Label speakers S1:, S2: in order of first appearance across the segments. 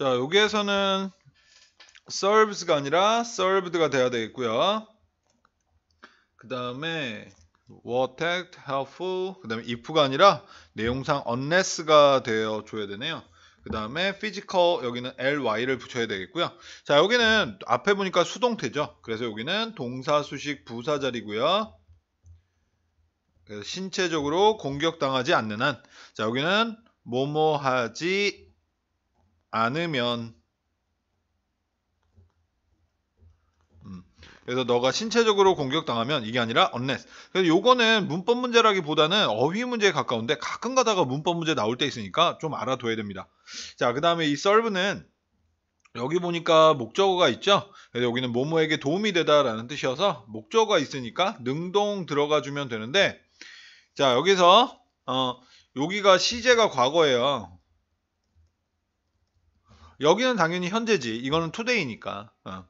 S1: 자 여기에서는 serves가 아니라 served가 돼야 되겠고요 그 다음에 were t a g g helpful 그 다음에 if가 아니라 내용상 unless가 되어 줘야 되네요 그 다음에 physical 여기는 ly를 붙여야 되겠고요 자 여기는 앞에 보니까 수동태죠 그래서 여기는 동사 수식 부사 자리고요 그래서 신체적으로 공격당하지 않는 한 자 여기는 뭐뭐하지 않으면 음. 그래서 너가 신체적으로 공격당하면 이게 아니라 unless. 그래서 요거는 문법 문제라기보다는 어휘 문제에 가까운데 가끔 가다가 문법 문제 나올 때 있으니까 좀 알아둬야 됩니다. 자, 그다음에 이 serve는 여기 보니까 목적어가 있죠. 그래서 여기는 모모에게 도움이 되다라는 뜻이어서 목적어가 있으니까 능동 들어가 주면 되는데 자, 여기서 어 여기가 시제가 과거예요. 여기는 당연히 현재지. 이거는 투데이니까. 어.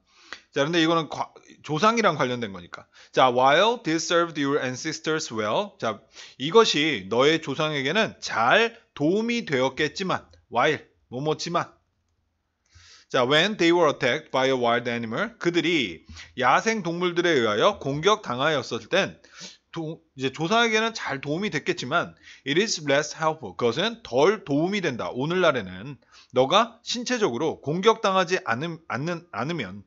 S1: 자, 근데 이거는 과, 조상이랑 관련된 거니까. 자, while this served your ancestors well. 자, 이것이 너의 조상에게는 잘 도움이 되었겠지만, while, 뭐뭐지만. 자, when they were attacked by a wild animal. 그들이 야생 동물들에 의하여 공격당하였을 땐 도, 이제 조사에게는 잘 도움이 됐겠지만 it is less helpful. 그것은 덜 도움이 된다. 오늘날에는 너가 신체적으로 공격당하지 않음, 않는, 않으면